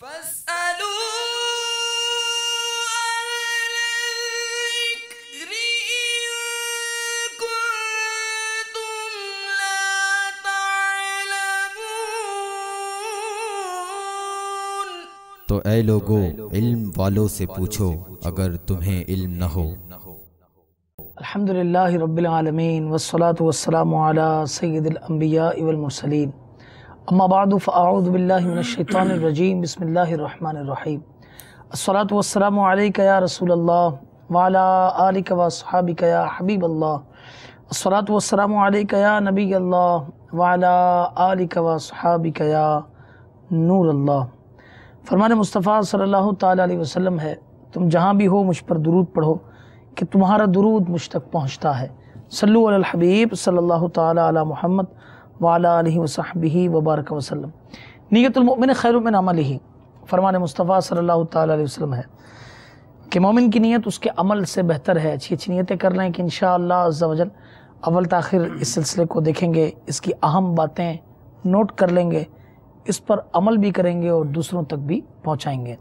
تو اے لوگو علم والوں سے پوچھو اگر تمہیں علم نہ ہو الحمدللہ رب العالمین والصلاة والسلام علی سید الانبیاء والمرسلین اما بعد فاعوذ باللہ من الشیطان الرجیم بسم اللہ الرحمن الرحیم الصلاة والسلام علیکہ یا رسول اللہ وعلا آلک و صحابک یا حبیب اللہ الصلاة والسلام علیکہ یا نبی اللہ وعلا آلک و یا نور اللہ فرمان مصطفیٰ صلی اللہ علیہ وسلم ہے تم جہاں بھی ہو مجھ پر درود پڑھو کہ تمہارا درود مجھ تک پہنچتا ہے صلو علی الحبیب صلی اللہ علیہ علام محمد وع علیہ وسّبی وبارک وسلم نیت المؤمن خیر المن عمل ہی فرمان مصطفیٰ صلی اللہ تعالیٰ علیہ وسلم ہے کہ مومن کی نیت اس کے عمل سے بہتر ہے اچھی اچھی نیتیں کر لیں کہ انشاءاللہ عز و جل اول تاخیر اس سلسلے کو دیکھیں گے اس کی اہم باتیں نوٹ کر لیں گے اس پر عمل بھی کریں گے اور دوسروں تک بھی پہنچائیں گے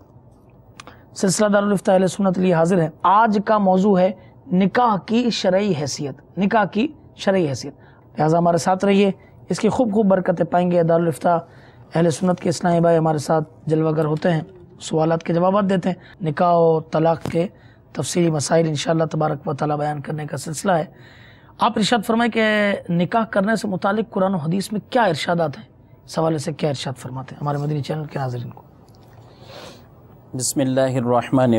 سلسلہ دارالفتہ سنت لیے حاضر ہے آج کا موضوع ہے نکاح کی شرعی حیثیت نکاح کی شرعی حیثیت لہٰذا ہمارے ساتھ رہیے اس کی خوب خوب برکتیں پائیں گے دارالفتہ اہل سنت کے اسلام بھائی ہمارے ساتھ جلوہ گر ہوتے ہیں سوالات کے جوابات دیتے ہیں نکاح و طلاق کے تفصیلی مسائل انشاءاللہ تبارک و تعالی بیان کرنے کا سلسلہ ہے آپ ارشاد فرمائے کہ نکاح کرنے سے متعلق قرآن و حدیث میں کیا ارشادات ہیں سوالے سے کیا ارشاد فرماتے ہیں ہمارے مدینی چینل کے ناظرین کو بسم اللہ الرحمن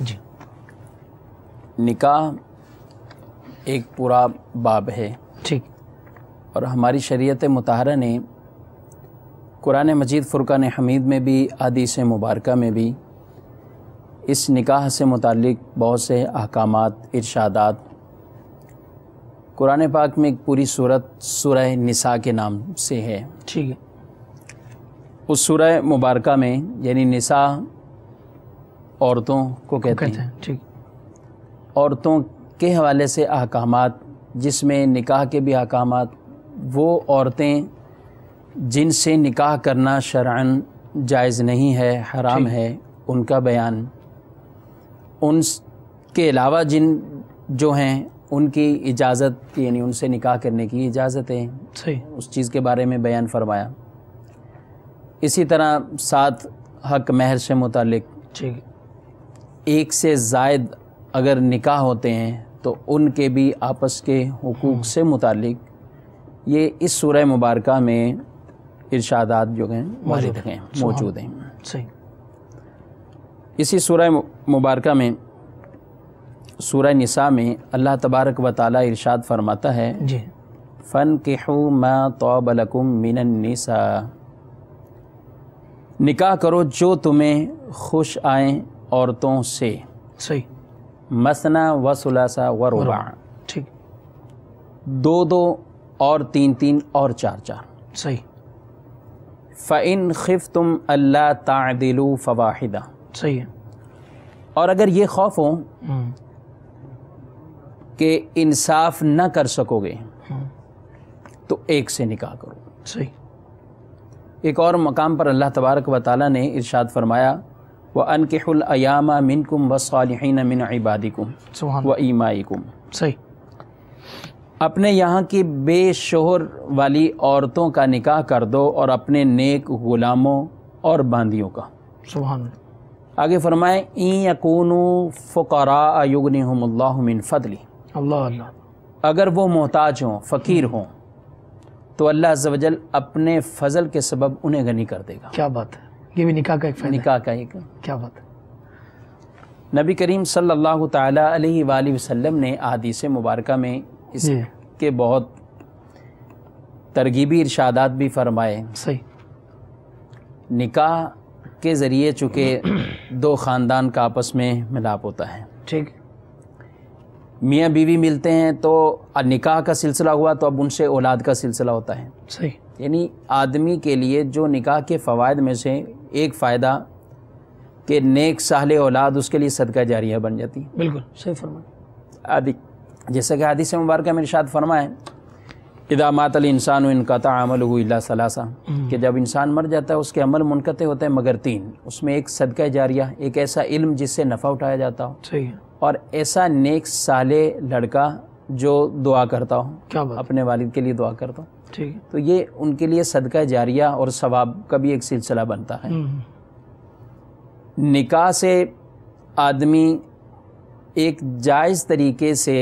جی نکاح ایک پورا باب ہے ٹھیک اور ہماری شریعت متحرہ نے قرآن مجید فرقان حمید میں بھی عادیث مبارکہ میں بھی اس نکاح سے متعلق بہت سے احکامات ارشادات قرآن پاک میں ایک پوری صورت سورہ نساء کے نام سے ہے ٹھیک ہے اس سورہ مبارکہ میں یعنی نساء عورتوں کو کہتے ہیں ٹھیک عورتوں کے حوالے سے احکامات جس میں نکاح کے بھی احکامات وہ عورتیں جن سے نکاح کرنا شرعن جائز نہیں ہے حرام ہے ان کا بیان ان کے علاوہ جن جو ہیں ان کی اجازت یعنی ان سے نکاح کرنے کی اجازت ہے اس چیز کے بارے میں بیان فرمایا اسی طرح سات حق مہر سے متعلق ٹھیک ایک سے زائد اگر نکاح ہوتے ہیں تو ان کے بھی آپس کے حقوق ہاں۔ سے متعلق یہ اس سورہ مبارکہ میں ارشادات جو ہیں موجود ہیں اسی سورہ مبارکہ میں سورہ نساء میں اللہ تبارک و تعالیٰ ارشاد فرماتا ہے جی فن لکم من النساء نکاح کرو جو تمہیں خوش آئیں عورتوں سے مسنا و دو دو اور تین تین اور چار چار صحیح فعن خف تم اللہ تعدل فواہدہ صحیح ہے اور اگر یہ خوف ہو کہ انصاف نہ کر سکو گے تو ایک سے نکاح کرو صحیح ایک اور مقام پر اللہ تبارک و تعالیٰ نے ارشاد فرمایا وہ انکہ من کم صالحین من عبادی کم و ایمائی کم صحیح اپنے یہاں کی بے شوہر والی عورتوں کا نکاح کر دو اور اپنے نیک غلاموں اور باندیوں کا سبحان آگے فرمائیں اگر وہ محتاج ہوں فقیر ہوں تو اللہ عز و جل اپنے فضل کے سبب انہیں گنی کر دے گا کیا بات ہے یہ بھی نکاح نکاح کا کا ایک ایک ہے کیا بات نبی کریم صلی اللہ تعالیٰ علیہ وسلم نے احادیث مبارکہ میں اس جی۔ کے بہت ترغیبی ارشادات بھی فرمائے صحیح نکاح کے ذریعے چونکہ دو خاندان کا آپس میں ملاپ ہوتا ہے ٹھیک میاں بیوی ملتے ہیں تو نکاح کا سلسلہ ہوا تو اب ان سے اولاد کا سلسلہ ہوتا ہے صحیح یعنی آدمی کے لیے جو نکاح کے فوائد میں سے ایک فائدہ کہ نیک ساحل اولاد اس کے لیے صدقہ جاریہ بن جاتی ہے بالکل صحیح آدھی جیسے کہ حدیث مبارکہ فرمائے ادا مات علی انسان و انقطع عمل ہو اللہ صلاح کہ جب انسان مر جاتا ہے اس کے عمل منقطع ہوتے ہیں مگر تین اس میں ایک صدقہ جاریہ ایک ایسا علم جس سے نفع اٹھایا جاتا ہو اور ایسا نیک صالح لڑکا جو دعا کرتا ہو کیا اپنے والد کے لیے دعا کرتا ہوں ٹھیک تو یہ ان کے لیے صدقہ جاریہ اور ثواب کا بھی ایک سلسلہ بنتا ہے نکاح سے آدمی ایک جائز طریقے سے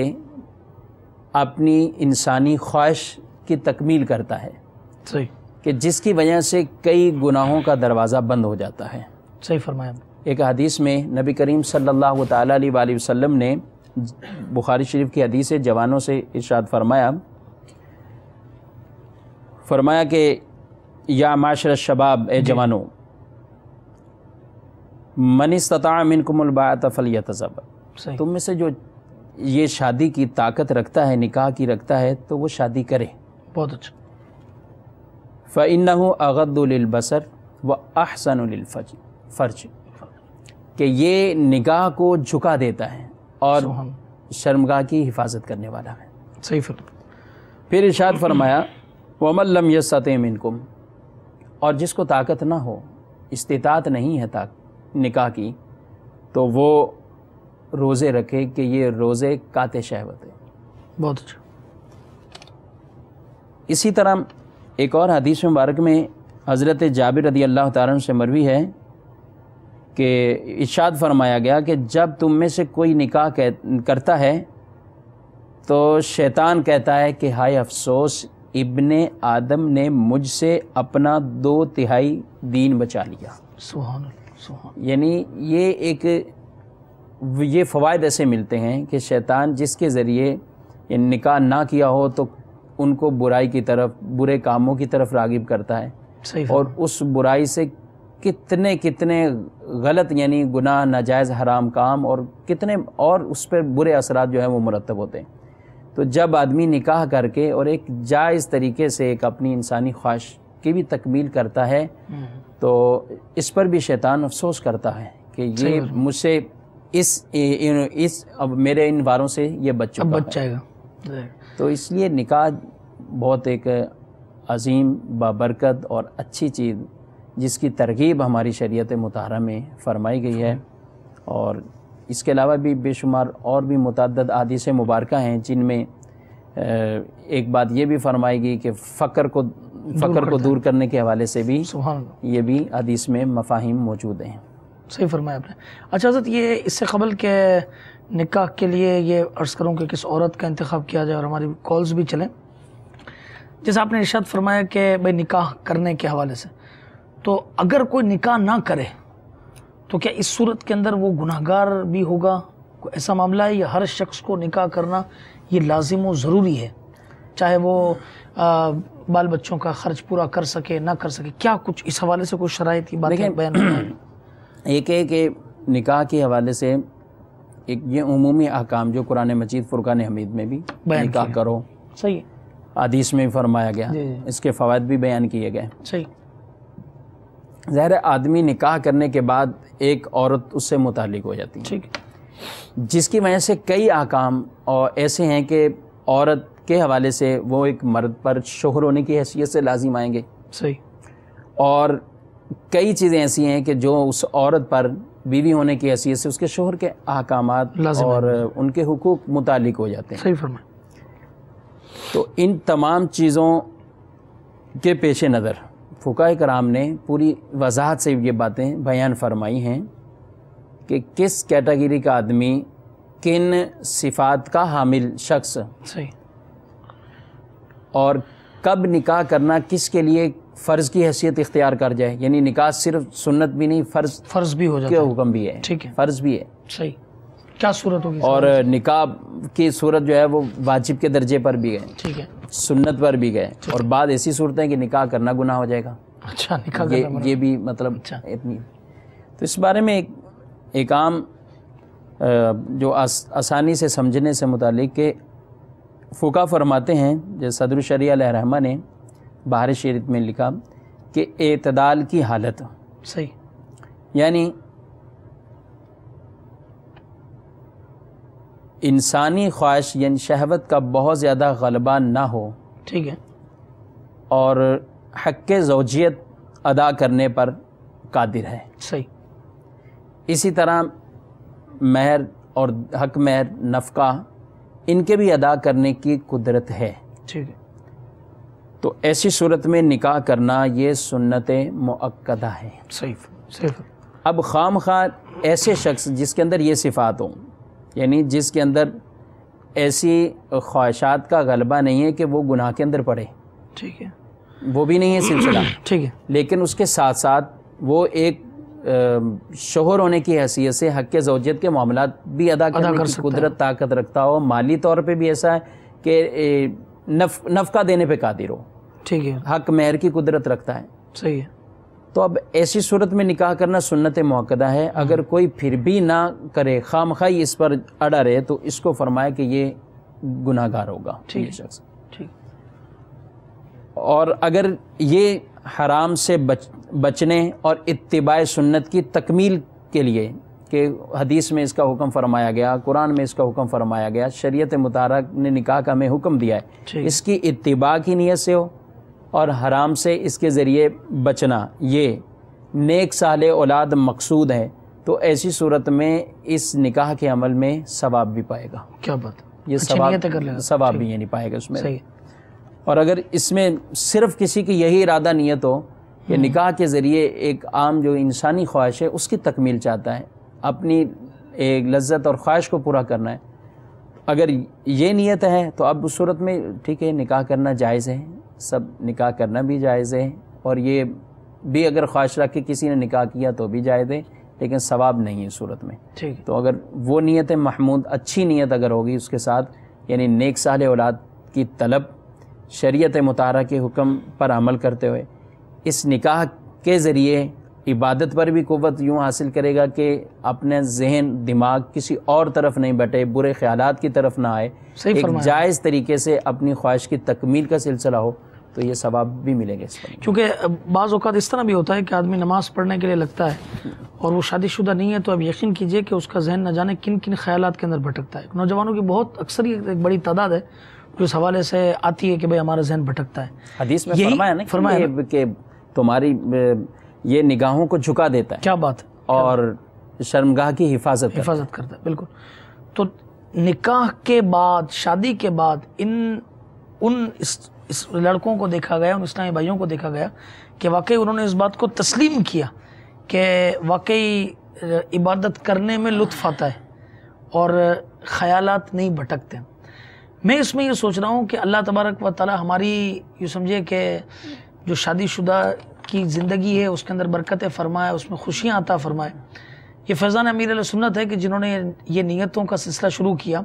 اپنی انسانی خواہش کی تکمیل کرتا ہے صحیح کہ جس کی وجہ سے کئی گناہوں کا دروازہ بند ہو جاتا ہے صحیح فرمایا ایک حدیث میں نبی کریم صلی اللہ تعالیٰ علیہ وآلہ وسلم نے بخاری شریف کی حدیث جوانوں سے ارشاد فرمایا فرمایا کہ یا معاشر شباب اے جی۔ جوانوں من استطاع منکم الباعت فلیتزب تم میں سے جو یہ شادی کی طاقت رکھتا ہے نکاح کی رکھتا ہے تو وہ شادی کرے بہت اچھا فَإِنَّهُ أَغَدُّ لِلْبَسَرْ وَأَحْسَنُ لِلْفَرْجِ فرج کہ یہ نگاہ کو جھکا دیتا ہے اور شرمگاہ کی حفاظت کرنے والا ہے صحیح فرق پھر ارشاد فرمایا وہ لَمْ یس مِنْكُمْ اور جس کو طاقت نہ ہو استطاعت نہیں ہے نکاح کی تو وہ روزے رکھے کہ یہ روزے کات شہوت ہے بہت اچھا اسی طرح ایک اور حدیث مبارک میں حضرت جابر رضی اللہ تعالیٰ سے مروی ہے کہ ارشاد فرمایا گیا کہ جب تم میں سے کوئی نکاح کرتا ہے تو شیطان کہتا ہے کہ ہائے افسوس ابن آدم نے مجھ سے اپنا دو تہائی دین بچا لیا سبحان اللہ یعنی یہ ایک یہ فوائد ایسے ملتے ہیں کہ شیطان جس کے ذریعے نکاح نہ کیا ہو تو ان کو برائی کی طرف برے کاموں کی طرف راغب کرتا ہے اور اس برائی سے کتنے کتنے غلط یعنی گناہ ناجائز حرام کام اور کتنے اور اس پہ برے اثرات جو ہیں وہ مرتب ہوتے ہیں تو جب آدمی نکاح کر کے اور ایک جائز طریقے سے ایک اپنی انسانی خواہش کی بھی تکمیل کرتا ہے تو اس پر بھی شیطان افسوس کرتا ہے کہ یہ مجھ سے اس اس اب میرے ان واروں سے یہ بچ بچ جائے گا تو اس لیے نکاح بہت ایک عظیم بابرکت اور اچھی چیز جس کی ترغیب ہماری شریعت مطالعہ میں فرمائی گئی ہے اور اس کے علاوہ بھی بے شمار اور بھی متعدد عادیث مبارکہ ہیں جن میں ایک بات یہ بھی فرمائی گئی کہ فقر کو فقر کو دور کرنے کے حوالے سے بھی یہ بھی عدیث میں مفاہم موجود ہیں صحیح فرمایا آپ نے اچھا حضرت یہ اس سے قبل کہ نکاح کے لیے یہ عرض کروں کہ کس عورت کا انتخاب کیا جائے اور ہماری کالز بھی چلیں جیسے آپ نے ارشاد فرمایا کہ بھائی نکاح کرنے کے حوالے سے تو اگر کوئی نکاح نہ کرے تو کیا اس صورت کے اندر وہ گناہ گار بھی ہوگا کوئی ایسا معاملہ ہے یا ہر شخص کو نکاح کرنا یہ لازم و ضروری ہے چاہے وہ بال بچوں کا خرچ پورا کر سکے نہ کر سکے کیا کچھ اس حوالے سے کوئی شرائطی باریک بیان ایک ہے کہ نکاح کے حوالے سے ایک یہ عمومی احکام جو قرآن مجید فرقان حمید میں بھی نکاح کرو صحیح حدیث میں فرمایا گیا جی، جی۔ اس کے فوائد بھی بیان کیے گئے صحیح زہر آدمی نکاح کرنے کے بعد ایک عورت اس سے متعلق ہو جاتی ہے جس کی وجہ سے کئی احکام ایسے ہیں کہ عورت کے حوالے سے وہ ایک مرد پر شہر ہونے کی حیثیت سے لازم آئیں گے صحیح اور کئی چیزیں ایسی ہیں کہ جو اس عورت پر بیوی ہونے کی حیثیت سے اس کے شوہر کے احکامات اور ان کے حقوق متعلق ہو جاتے ہیں صحیح تو ان تمام چیزوں کے پیش نظر فقہ کرام نے پوری وضاحت سے یہ باتیں بیان فرمائی ہیں کہ کس کیٹیگری کا آدمی کن صفات کا حامل شخص صحیح اور کب نکاح کرنا کس کے لیے فرض کی حیثیت اختیار کر جائے یعنی نکاح صرف سنت بھی نہیں فرض فرض بھی ہو جاتا ہے حکم بھی ہے ٹھیک ہے فرض بھی ہے صحیح کیا صورت ہوگی اور نکاح کی صورت جو ہے وہ واجب کے درجے پر بھی گئے ٹھیک ہے سنت پر بھی گئے اور بعد ایسی صورتیں کہ نکاح کرنا گناہ ہو جائے گا اچھا نکاح یہ بھی مطلب اچھا۔ اتنی تو اس بارے میں ایک ایک عام جو آسانی سے سمجھنے سے متعلق کہ فقہ فرماتے ہیں جیسے صدر الشریعہ علیہ رحمٰ نے بہار شریف میں لکھا کہ اعتدال کی حالت صحیح یعنی انسانی خواہش یعنی شہوت کا بہت زیادہ غلبہ نہ ہو ٹھیک ہے اور حق زوجیت ادا کرنے پر قادر ہے صحیح اسی طرح مہر اور حق مہر نفقہ ان کے بھی ادا کرنے کی قدرت ہے ٹھیک ہے تو ایسی صورت میں نکاح کرنا یہ سنت معقدہ ہے صحیح صحیح اب خام خواہ ایسے شخص جس کے اندر یہ صفات ہوں یعنی جس کے اندر ایسی خواہشات کا غلبہ نہیں ہے کہ وہ گناہ کے اندر پڑے ٹھیک ہے وہ بھی نہیں ہے سلسلہ ٹھیک ہے لیکن اس کے ساتھ ساتھ وہ ایک شوہر ہونے کی حیثیت سے حق کے زوجیت کے معاملات بھی ادا کرنے کر قدرت طاقت رکھتا ہو مالی طور پہ بھی ایسا ہے کہ نفقہ دینے پہ قادر ہو ٹھیک ہے حق مہر کی قدرت رکھتا ہے صحیح ہے تو اب ایسی صورت میں نکاح کرنا سنت موقع ہے اگر کوئی پھر بھی نہ کرے خام خائی اس پر اڑا رہے تو اس کو فرمایا کہ یہ گناہ گار ہوگا ٹھیک ہے اور اگر یہ حرام سے بچنے اور اتباع سنت کی تکمیل کے لیے کہ حدیث میں اس کا حکم فرمایا گیا قرآن میں اس کا حکم فرمایا گیا شریعت متحرک نے نکاح کا ہمیں حکم دیا ہے اس کی اتباع کی نیت سے ہو اور حرام سے اس کے ذریعے بچنا یہ نیک سال اولاد مقصود ہے تو ایسی صورت میں اس نکاح کے عمل میں ثواب بھی پائے گا کیا بات یہ اچھا ثواب ثواب بھی یہ نہیں یعنی پائے گا اس میں اور اگر اس میں صرف کسی کی یہی ارادہ نیت ہو کہ نکاح کے ذریعے ایک عام جو انسانی خواہش ہے اس کی تکمیل چاہتا ہے اپنی ایک لذت اور خواہش کو پورا کرنا ہے اگر یہ نیت ہے تو اب اس صورت میں ٹھیک ہے نکاح کرنا جائز ہے سب نکاح کرنا بھی جائز ہے اور یہ بھی اگر خواہش رکھ کے کسی نے نکاح کیا تو بھی جائز ہے لیکن ثواب نہیں ہے صورت میں ٹھیک تو اگر وہ نیت محمود اچھی نیت اگر ہوگی اس کے ساتھ یعنی نیک سال اولاد کی طلب شریعت مطالعہ کے حکم پر عمل کرتے ہوئے اس نکاح کے ذریعے عبادت پر بھی قوت یوں حاصل کرے گا کہ اپنے ذہن دماغ کسی اور طرف نہیں بٹے برے خیالات کی طرف نہ آئے ایک جائز طریقے سے اپنی خواہش کی تکمیل کا سلسلہ ہو تو یہ ثواب بھی ملے گے اس پر کیونکہ بعض اوقات اس طرح بھی ہوتا ہے کہ آدمی نماز پڑھنے کے لیے لگتا ہے اور وہ شادی شدہ نہیں ہے تو اب یقین کیجئے کہ اس کا ذہن نہ جانے کن کن خیالات کے اندر بھٹکتا ہے نوجوانوں کی بہت اکثر ایک بڑی تعداد ہے جو اس حوالے سے آتی ہے کہ بھائی ہمارا ذہن بھٹکتا ہے حدیث میں فرمایا نا فرمایا کہ تمہاری یہ نگاہوں کو جھکا دیتا ہے کیا بات اور شرمگاہ کی حفاظت حفاظت کرتا ہے بالکل تو نکاح کے بعد شادی کے بعد ان ان اس لڑکوں کو دیکھا گیا ان اسلامی بھائیوں کو دیکھا گیا کہ واقعی انہوں نے اس بات کو تسلیم کیا کہ واقعی عبادت کرنے میں لطف آتا ہے اور خیالات نہیں بھٹکتے میں اس میں یہ سوچ رہا ہوں کہ اللہ تبارک و تعالی ہماری یوں سمجھے کہ جو شادی شدہ کی زندگی ہے اس کے اندر برکتیں فرمائے اس میں خوشیاں آتا فرمائے یہ فیضان امیر علیہ سنت ہے کہ جنہوں نے یہ نیتوں کا سلسلہ شروع کیا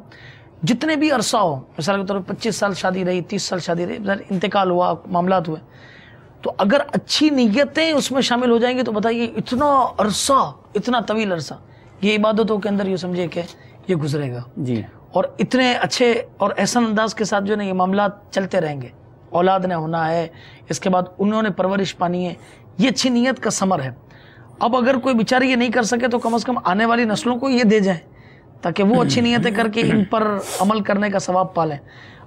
جتنے بھی عرصہ ہو مثال کے طور پر پچیس سال شادی رہی تیس سال شادی رہی انتقال ہوا معاملات ہوئے تو اگر اچھی نیتیں اس میں شامل ہو جائیں گی تو بتائیے اتنا عرصہ اتنا طویل عرصہ یہ عبادتوں کے اندر یہ سمجھے کہ یہ گزرے گا جی اور اتنے اچھے اور احسن انداز کے ساتھ جو ہے نا یہ معاملات چلتے رہیں گے اولاد نے ہونا ہے اس کے بعد انہوں نے پرورش پانی ہے یہ اچھی نیت کا ثمر ہے اب اگر کوئی بیچاری یہ نہیں کر سکے تو کم از کم آنے والی نسلوں کو یہ دے جائیں تاکہ وہ اچھی نیتیں کر کے ان پر عمل کرنے کا ثواب پالیں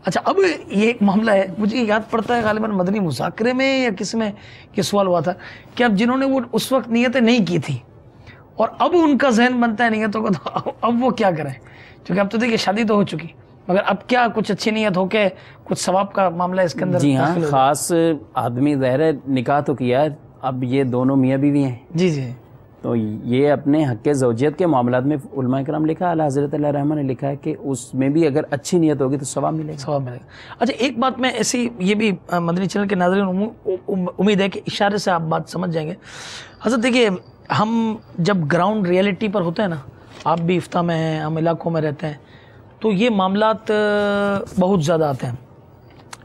اچھا اب یہ ایک معاملہ ہے مجھے یاد پڑتا ہے غالباً مدنی مذاکرے میں یا کس میں یہ سوال ہوا تھا کہ اب جنہوں نے وہ اس وقت نیتیں نہیں کی تھیں اور اب ان کا ذہن بنتا ہے نیتوں کا تو اب وہ کیا کریں کیونکہ اب تو دیکھیے شادی تو ہو چکی مگر اب کیا کچھ اچھی نیت ہو کے کچھ ثواب کا معاملہ ہے اس کے اندر جی ہاں خاص آدمی ظاہر ہے نکاح تو کیا ہے اب یہ دونوں میاں بیوی ہیں جی جی تو یہ اپنے حق زوجیت کے معاملات میں علماء کرام لکھا اللہ حضرت اللہ رحمٰن نے لکھا ہے کہ اس میں بھی اگر اچھی نیت ہوگی تو ثواب ملے گا ثواب ملے گا اچھا ایک بات میں ایسی یہ بھی مدنی چینل کے ناظرین امید ہے کہ اشارے سے آپ بات سمجھ جائیں گے حضرت دیکھیے ہم جب گراؤنڈ ریئلٹی پر ہوتے ہیں نا آپ بھی افتہ میں ہیں ہم علاقوں میں رہتے ہیں تو یہ معاملات بہت زیادہ آتے ہیں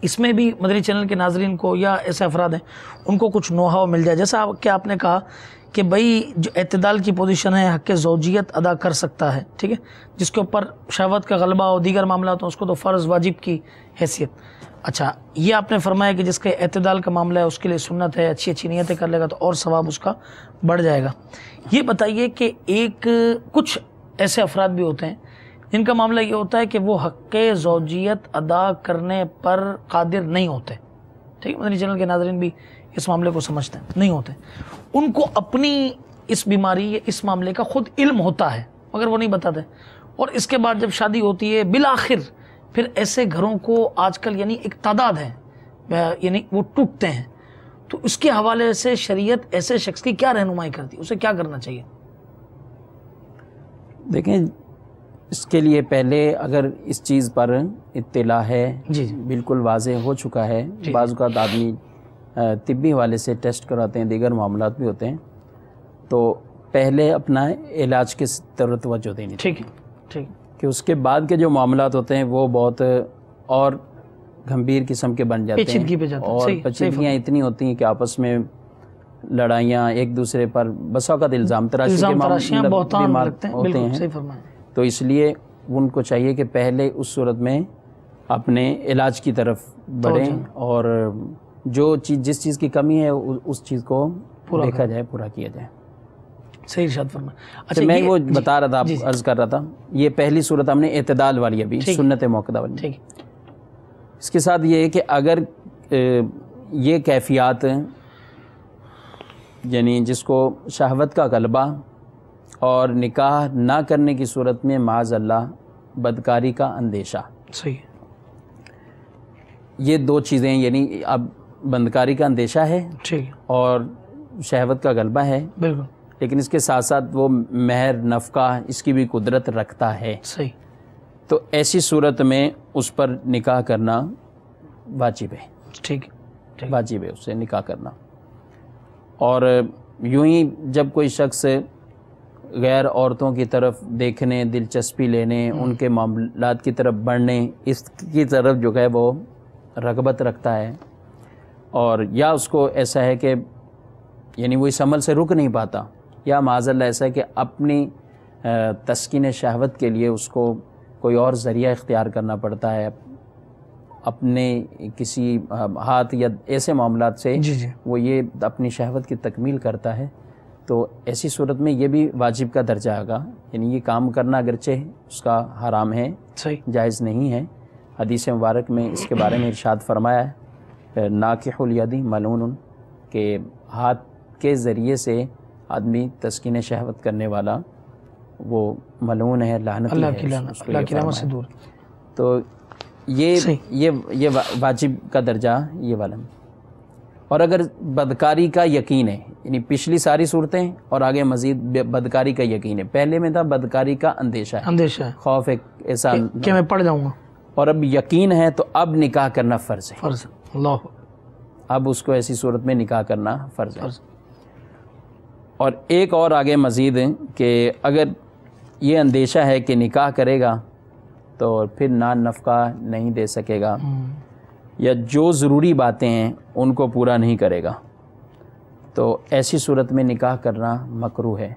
اس میں بھی مدری چینل کے ناظرین کو یا ایسے افراد ہیں ان کو کچھ نوحاؤ مل جائے جیسا کہ آپ نے کہا کہ بھئی جو اعتدال کی پوزیشن ہے حق زوجیت ادا کر سکتا ہے ٹھیک ہے جس کے اوپر شہوت کا غلبہ اور دیگر معاملہ ہوں اس کو تو فرض واجب کی حیثیت اچھا یہ آپ نے فرمایا کہ جس کے اعتدال کا معاملہ ہے اس کے لیے سنت ہے اچھی اچھی نیتیں کر لے گا تو اور ثواب اس کا بڑھ جائے گا یہ بتائیے کہ ایک کچھ ایسے افراد بھی ہوتے ہیں جن کا معاملہ یہ ہوتا ہے کہ وہ حق زوجیت ادا کرنے پر قادر نہیں ہوتے ٹھیک ہے مدنی چینل کے ناظرین بھی اس معاملے کو سمجھتے ہیں نہیں ہوتے ان کو اپنی اس بیماری یا اس معاملے کا خود علم ہوتا ہے مگر وہ نہیں بتاتے اور اس کے بعد جب شادی ہوتی ہے بالآخر پھر ایسے گھروں کو آج کل یعنی ایک تعداد ہے یعنی وہ ٹوٹتے ہیں تو اس کے حوالے سے شریعت ایسے شخص کی کیا رہنمائی کرتی ہے اسے کیا کرنا چاہیے دیکھیں اس کے لیے پہلے اگر اس چیز پر اطلاع ہے جی, جی۔ بالکل واضح ہو چکا ہے جی، جی۔ بعض اوقات آدمی طبی حوالے سے ٹیسٹ کراتے ہیں دیگر معاملات بھی ہوتے ہیں تو پہلے اپنا علاج کے توجہ دینی ٹھیک ہے ٹھیک کہ اس کے بعد کے جو معاملات ہوتے ہیں وہ بہت اور گھمبیر قسم کے بن جاتے ہیں پہ جاتے اور اتنی ہوتی ہیں کہ آپس میں لڑائیاں ایک دوسرے پر وقت الزام تراشی کے مطلب ہیں تو اس لیے ان کو چاہیے کہ پہلے اس صورت میں اپنے علاج کی طرف بڑھیں اور جو چیز جس چیز کی کمی ہے اس چیز کو دیکھا جائے پورا کیا جائے صحیح ارشاد اچھا میں وہ بتا رہا تھا جی، آپ جی۔ عرض کر رہا تھا یہ پہلی صورت ہم نے اعتدال والی ابھی سنت موقع والی اس کے ساتھ یہ ہے کہ اگر یہ کیفیات یعنی جس کو شہوت کا غلبہ اور نکاح نہ کرنے کی صورت میں معاذ اللہ بدکاری کا اندیشہ صحیح یہ دو چیزیں یعنی اب بندکاری کا اندیشہ ہے ٹھیک جی۔ اور شہوت کا غلبہ ہے بالکل لیکن اس کے ساتھ ساتھ وہ مہر نفقہ اس کی بھی قدرت رکھتا ہے صحیح تو ایسی صورت میں اس پر نکاح کرنا واجب ہے ٹھیک واجب ہے سے نکاح کرنا اور یوں ہی جب کوئی شخص غیر عورتوں کی طرف دیکھنے دلچسپی لینے ان کے معاملات کی طرف بڑھنے اس کی طرف جو ہے وہ رغبت رکھتا ہے اور یا اس کو ایسا ہے کہ یعنی وہ اس عمل سے رک نہیں پاتا یا معاذ اللہ ایسا ہے کہ اپنی تسکین شہوت کے لیے اس کو کوئی اور ذریعہ اختیار کرنا پڑتا ہے اپنے کسی ہاتھ یا ایسے معاملات سے جی جی وہ یہ اپنی شہوت کی تکمیل کرتا ہے تو ایسی صورت میں یہ بھی واجب کا درجہ آگا یعنی یہ کام کرنا اگرچہ اس کا حرام ہے جائز نہیں ہے حدیث مبارک میں اس کے بارے میں ارشاد فرمایا ہے ناکح الیدی ملون کے ہاتھ کے ذریعے سے آدمی تسکین شہوت کرنے والا وہ ملون ہے اللہ کی دور تو یہ یہ یہ واجب کا درجہ یہ والا اور اگر بدکاری کا یقین ہے یعنی پچھلی ساری صورتیں اور آگے مزید بدکاری کا یقین ہے پہلے میں تھا بدکاری کا اندیشہ ہے اندیشہ خوف ایک ایسا پڑھ جاؤں گا اور اب یقین ہے تو اب نکاح کرنا فرض ہے اللہ اب اس کو ایسی صورت میں نکاح کرنا فرض ہے اور ایک اور آگے مزید کہ اگر یہ اندیشہ ہے کہ نکاح کرے گا تو پھر نا نفقہ نہیں دے سکے گا یا جو ضروری باتیں ہیں ان کو پورا نہیں کرے گا تو ایسی صورت میں نکاح کرنا مکرو ہے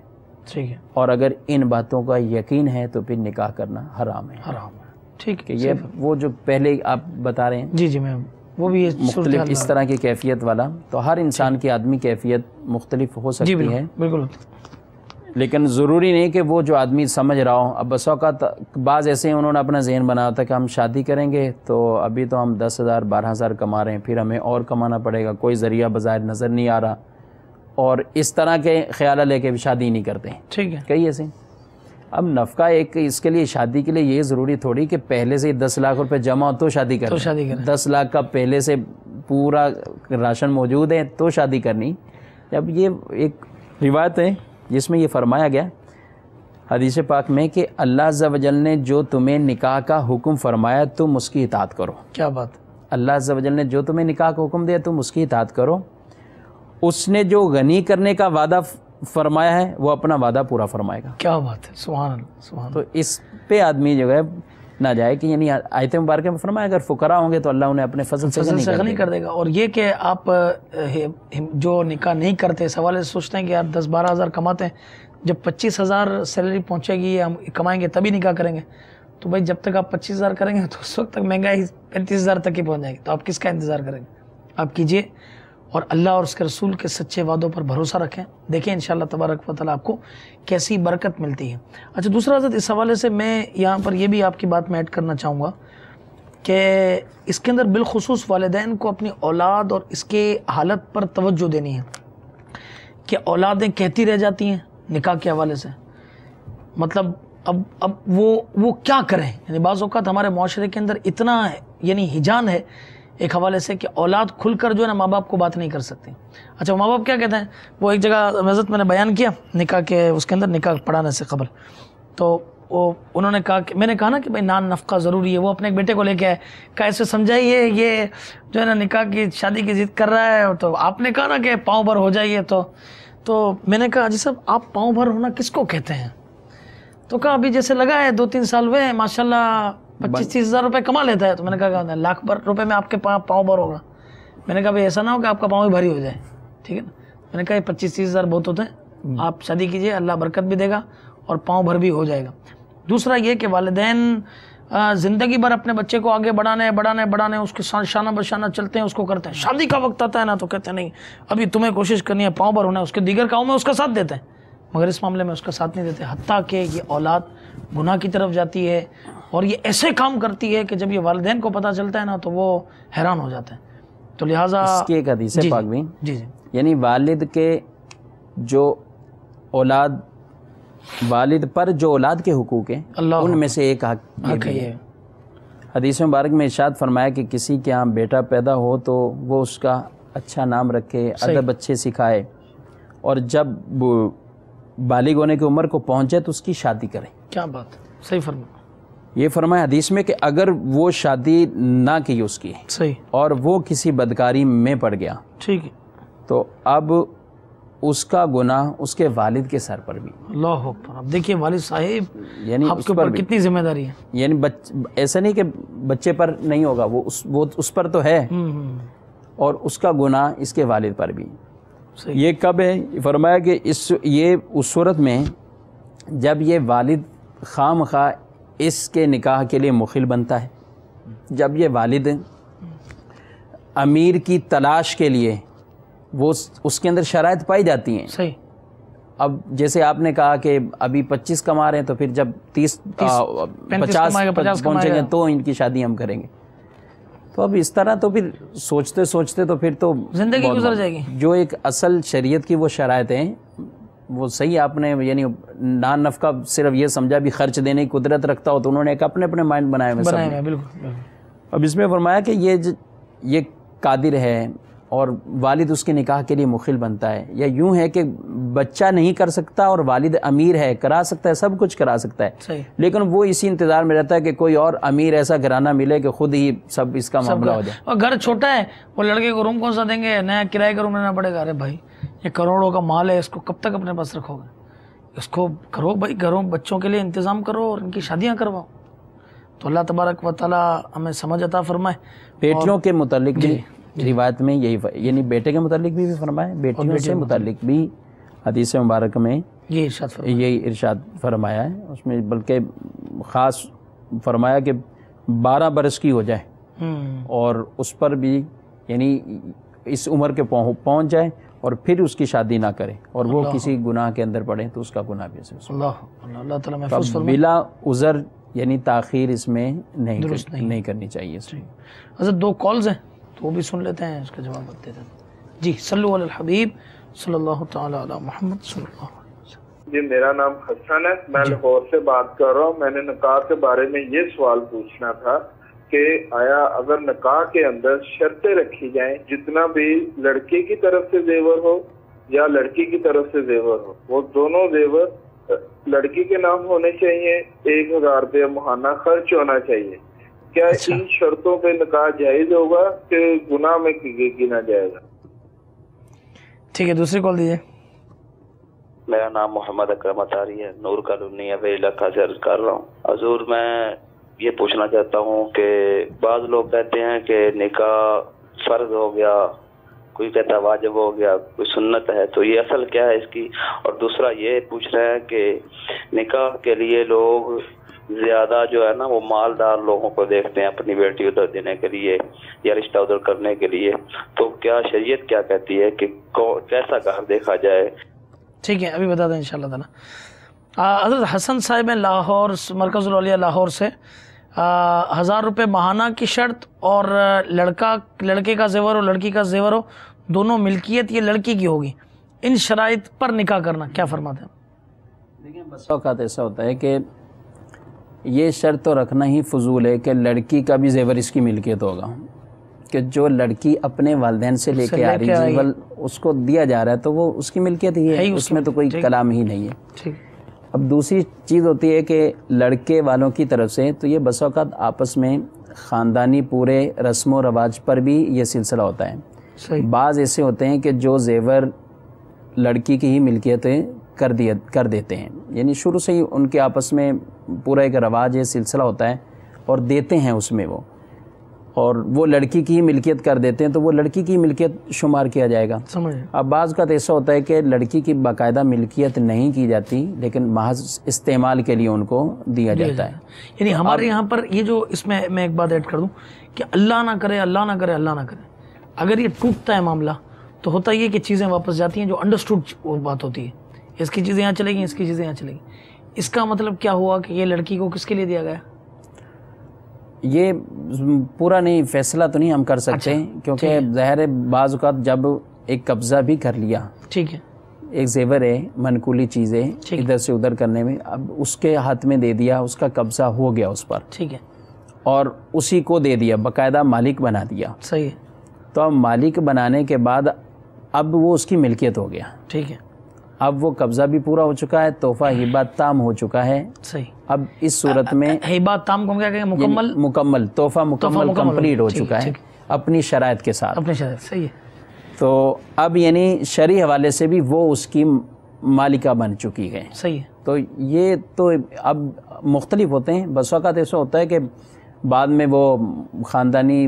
ٹھیک ہے اور اگر ان باتوں کا یقین ہے تو پھر نکاح کرنا حرام ہے حرام ہے ٹھیک ہے یہ وہ جو پہلے آپ بتا رہے ہیں جی جی میں وہ بھی مختلف اس طرح کی کیفیت والا تو ہر انسان کی آدمی کیفیت مختلف ہو سکتی جی، ہے بالکل لیکن ضروری نہیں کہ وہ جو آدمی سمجھ رہا ہو اب بس اوقات بعض ایسے ہیں انہوں نے اپنا ذہن بنایا تھا کہ ہم شادی کریں گے تو ابھی تو ہم دس ہزار بارہ ہزار کما رہے ہیں پھر ہمیں اور کمانا پڑے گا کوئی ذریعہ بظاہر نظر نہیں آ رہا اور اس طرح کے خیالہ لے کے بھی شادی نہیں کرتے ٹھیک ہے کئی ایسے ہیں اب نفقہ ایک اس کے لیے شادی کے لیے یہ ضروری تھوڑی کہ پہلے سے دس لاکھ روپے جمع ہو تو شادی کر شادی دس لاکھ کا پہلے سے پورا راشن موجود ہے تو شادی کرنی اب یہ ایک روایت ہے جس میں یہ فرمایا گیا حدیث پاک میں کہ اللہ جل نے جو تمہیں نکاح کا حکم فرمایا تم اس کی اطاعت کرو کیا بات اللہ جل نے جو تمہیں نکاح کا حکم دیا تم اس کی اطاعت کرو اس نے جو غنی کرنے کا وعدہ فرمایا ہے وہ اپنا وعدہ پورا فرمائے گا کیا بات ہے سبحان اللہ اللہ تو اس پہ آدمی جو ہے نہ جائے کہ یعنی آیت مبارکہ میں فرمایا اگر فقراء ہوں گے تو اللہ انہیں اپنے فضل سے غنی کر, دے گا اور یہ کہ آپ جو نکاح نہیں کرتے سوال سوچتے ہیں کہ یار دس بارہ ہزار کماتے ہیں جب پچیس ہزار سیلری پہنچے گی ہم کمائیں گے تبھی نکاح کریں گے تو بھائی جب تک آپ پچیس ہزار کریں گے تو اس وقت تک مہنگائی پینتیس ہزار تک ہی پہنچ جائے گی تو آپ کس کا انتظار کریں گے آپ کیجیے اور اللہ اور اس کے رسول کے سچے وعدوں پر بھروسہ رکھیں دیکھیں انشاءاللہ تبارک و تعالیٰ آپ کو کیسی برکت ملتی ہے اچھا دوسرا حضرت اس حوالے سے میں یہاں پر یہ بھی آپ کی بات میں ایڈ کرنا چاہوں گا کہ اس کے اندر بالخصوص والدین کو اپنی اولاد اور اس کے حالت پر توجہ دینی ہے کہ اولادیں کہتی رہ جاتی ہیں نکاح کے حوالے سے مطلب اب اب وہ وہ کیا کریں یعنی بعض اوقات ہمارے معاشرے کے اندر اتنا یعنی ہجان ہے ایک حوالے سے کہ اولاد کھل کر جو ہے نا ماں باپ کو بات نہیں کر سکتے اچھا ماں باپ کیا کہتے ہیں وہ ایک جگہ حضرت میں نے بیان کیا نکاح کے اس کے اندر نکاح پڑھانے سے قبل تو وہ انہوں نے کہا کہ میں نے کہا نا کہ بھائی نان نفقہ ضروری ہے وہ اپنے ایک بیٹے کو لے کے آئے کہا اسے سمجھائیے یہ جو ہے نا نکاح کی شادی کی ضد کر رہا ہے تو آپ نے کہا نا کہ پاؤں بھر ہو جائیے تو تو میں نے کہا جی صاحب آپ پاؤں بھر ہونا کس کو کہتے ہیں تو کہا ابھی جیسے لگا ہے دو تین سال ہوئے ہیں ماشاء اللہ پچیس تیس ہزار روپے کما لیتا ہے تو میں نے کہا کہ لاکھ بھر روپے میں آپ کے پاؤں پاؤں بھر ہوگا میں نے کہا بھائی ایسا نہ ہو کہ آپ کا پاؤں بھی بھاری ہو جائے ٹھیک ہے نا میں نے کہا یہ پچیس تیس ہزار بہت ہوتے ہیں آپ شادی کیجیے اللہ برکت بھی دے گا اور پاؤں بھر بھی ہو جائے گا دوسرا یہ کہ والدین زندگی بھر اپنے بچے کو آگے بڑھانے بڑھانے بڑھانے اس کے ساتھ شانہ بشانہ چلتے ہیں اس کو کرتے ہیں شادی کا وقت آتا ہے نا تو کہتے ہیں نہیں ابھی تمہیں کوشش کرنی ہے پاؤں بھر ہونا ہے اس کے دیگر کاؤں میں اس کا ساتھ دیتے ہیں مگر اس معاملے میں اس کا ساتھ نہیں دیتے حتیٰ کہ یہ اولاد گناہ کی طرف جاتی ہے اور یہ ایسے کام کرتی ہے کہ جب یہ والدین کو پتہ چلتا ہے نا تو وہ حیران ہو جاتے ہیں تو لہٰذا اس کی ایک حدیث ہے جی، جی۔ جی، یعنی والد کے جو اولاد والد پر جو اولاد کے حقوق ہیں ان میں سے ایک حق حق ہے حدیث مبارک میں ارشاد فرمایا کہ کسی کے ہاں بیٹا پیدا ہو تو وہ اس کا اچھا نام رکھے ادب اچھے سکھائے اور جب بالغ ہونے کی عمر کو پہنچے تو اس کی شادی کرے کیا بات صحیح فرمایا یہ فرمایا حدیث میں کہ اگر وہ شادی نہ کی اس کی صحیح اور وہ کسی بدکاری میں پڑ گیا ٹھیک تو اب اس کا گناہ اس کے والد کے سر پر بھی اللہ اب دیکھیے والد صاحب یعنی اس کے بعد کتنی ذمہ داری ہے یعنی ایسا نہیں کہ بچے پر نہیں ہوگا وہ اس پر تو ہے اور اس کا گناہ اس کے والد پر بھی یہ کب ہے فرمایا کہ اس یہ اس صورت میں جب یہ والد خام خواہ اس کے نکاح کے لیے مخل بنتا ہے جب یہ والد امیر کی تلاش کے لیے وہ اس کے اندر شرائط پائی جاتی ہیں صحیح اب جیسے آپ نے کہا کہ ابھی پچیس کما رہے ہیں تو پھر جب تیس پچاس پہنچے گے تو ان کی شادی ہم کریں گے تو اب اس طرح تو پھر سوچتے سوچتے تو پھر تو زندگی گزر جائے گی جو ایک اصل شریعت کی وہ شرائط ہیں وہ صحیح آپ نے یعنی نان نفقہ صرف یہ سمجھا بھی خرچ دینے کی قدرت رکھتا ہو تو انہوں نے ایک اپنے اپنے مائنڈ بالکل اب اس میں فرمایا کہ یہ یہ قادر ہے اور والد اس کے نکاح کے لیے مخل بنتا ہے یا یوں ہے کہ بچہ نہیں کر سکتا اور والد امیر ہے کرا سکتا ہے سب کچھ کرا سکتا ہے لیکن وہ اسی انتظار میں رہتا ہے کہ کوئی اور امیر ایسا گھرانہ ملے کہ خود ہی سب اس کا معاملہ ہو جائے اور گھر چھوٹا ہے وہ لڑکے کو روم کون سا دیں گے نیا کرایہ روم لینا پڑے گا ارے بھائی یہ کروڑوں کا مال ہے اس کو کب تک اپنے پاس رکھو گے اس کو کرو بھائی گھروں بچوں کے لیے انتظام کرو اور ان کی شادیاں کرواؤ تو اللہ تبارک و تعالیٰ ہمیں سمجھ عطا فرمائے بیٹیوں کے متعلق بھی جی، جی۔ روایت میں یہی یعنی بیٹے کے متعلق بھی فرمائے بیٹیوں سے متعلق بھی حدیث مبارک میں یہ ارشاد یہی ارشاد فرمایا ہے اس میں بلکہ خاص فرمایا کہ بارہ برس کی ہو جائے اور اس پر بھی یعنی اس عمر کے پہنچ جائے اور پھر اس کی شادی نہ کرے اور وہ کسی گناہ کے اندر پڑے تو اس کا گناہ بھی بلا عذر یعنی تاخیر اس میں نہیں کرنی چاہیے جی۔ حضرت دو کالز ہیں تو وہ بھی سن لیتے ہیں اس کا جواب دیتے ہیں جی صلو علی الحبیب صلی اللہ تعالی علی محمد صلی اللہ جی میرا نام حسن ہے میں جی۔ لاہور سے بات کر رہا ہوں میں نے نکاح کے بارے میں یہ سوال پوچھنا تھا کہ آیا اگر نکاح کے اندر شرطیں رکھی جائیں جتنا بھی لڑکے کی طرف سے زیور ہو یا لڑکی کی طرف سے زیور زیور ہو وہ دونوں لڑکی کے نام ہونے چاہیے ایک ہزار روپے مہانہ خرچ ہونا چاہیے کیا اچھا۔ ان شرطوں پہ نکاح جائز ہوگا کہ گناہ میں گنا جائے گا ٹھیک ہے دوسری کال دیجیے میرا نام محمد اکرم اتاری ہے نور کالونی سے یہ پوچھنا چاہتا ہوں کہ بعض لوگ کہتے ہیں کہ نکاح فرض ہو گیا کوئی کہتا واجب ہو گیا کوئی سنت ہے تو یہ اصل کیا ہے اس کی اور دوسرا یہ پوچھ رہے نکاح کے لیے لوگ زیادہ جو ہے نا وہ مالدار لوگوں کو دیکھتے ہیں اپنی بیٹی ادھر دینے کے لیے یا رشتہ ادھر کرنے کے لیے تو کیا شریعت کیا کہتی ہے کہ کیسا گھر دیکھا جائے ٹھیک ہے ابھی بتا دیں انشاءاللہ شاء اللہ حسن صاحب ہیں لاہور مرکز لاہور سے ہزار روپے ماہانہ کی شرط اور لڑکا لڑکے کا زیور ہو لڑکی کا زیور ہو دونوں ملکیت یہ لڑکی کی ہوگی ان شرائط پر نکاح کرنا کیا فرماتے ہیں دیکھیں بس اوقات ایسا ہوتا ہے کہ یہ شرط تو رکھنا ہی فضول ہے کہ لڑکی کا بھی زیور اس کی ملکیت ہوگا کہ جو لڑکی اپنے والدین سے لے کے آ رہی ہے اس کو دیا جا رہا ہے تو وہ اس کی ملکیت ہی ہے اس میں تو کوئی کلام ہی نہیں ہے ٹھیک اب دوسری چیز ہوتی ہے کہ لڑکے والوں کی طرف سے تو یہ بس اوقات آپس میں خاندانی پورے رسم و رواج پر بھی یہ سلسلہ ہوتا ہے بعض ایسے ہوتے ہیں کہ جو زیور لڑکی کی ہی ملکیتیں کر دیے کر دیتے ہیں یعنی شروع سے ہی ان کے آپس میں پورا ایک رواج ہے سلسلہ ہوتا ہے اور دیتے ہیں اس میں وہ اور وہ لڑکی کی ہی ملکیت کر دیتے ہیں تو وہ لڑکی کی ملکیت شمار کیا جائے گا سمجھ بعض کا تو ایسا ہوتا ہے کہ لڑکی کی باقاعدہ ملکیت نہیں کی جاتی لیکن محض استعمال کے لیے ان کو دیا جاتا ہے یعنی ہمارے یہاں پر یہ جو اس میں میں ایک بات ایڈ کر دوں کہ اللہ نہ کرے اللہ نہ کرے اللہ نہ کرے اگر یہ ٹوٹتا ہے معاملہ تو ہوتا یہ کہ چیزیں واپس جاتی ہیں جو انڈرسٹوڈ بات ہوتی ہے اس کی چیزیں یہاں چلے گی اس کی چیزیں یہاں چلے گی اس کا مطلب کیا ہوا کہ یہ لڑکی کو کس کے لیے دیا گیا یہ پورا نہیں فیصلہ تو نہیں ہم کر سکتے اچھا، کیونکہ ظاہر بعض اوقات جب ایک قبضہ بھی کر لیا ٹھیک ہے ایک زیور ہے منقولی چیز ہے ادھر سے ادھر کرنے میں اب اس کے ہاتھ میں دے دیا اس کا قبضہ ہو گیا اس پر ٹھیک ہے اور اسی کو دے دیا باقاعدہ مالک بنا دیا صحیح ہے تو اب مالک بنانے کے بعد اب وہ اس کی ملکیت ہو گیا ٹھیک ہے اب وہ قبضہ بھی پورا ہو چکا ہے تحفہ ہی تام ہو چکا ہے صحیح اب اس صورت میں تام کو کیا کہیں یعنی مکمل مکمل تحفہ مکمل کمپلیٹ ہو چکا ہے اپنی شرائط کے ساتھ اپنی شرائط صحیح ہے تو اب یعنی شرعی حوالے سے بھی وہ اس کی مالکہ بن چکی ہے صحیح ہے تو یہ تو اب مختلف ہوتے ہیں بس وقت ایسا ہوتا ہے کہ بعد میں وہ خاندانی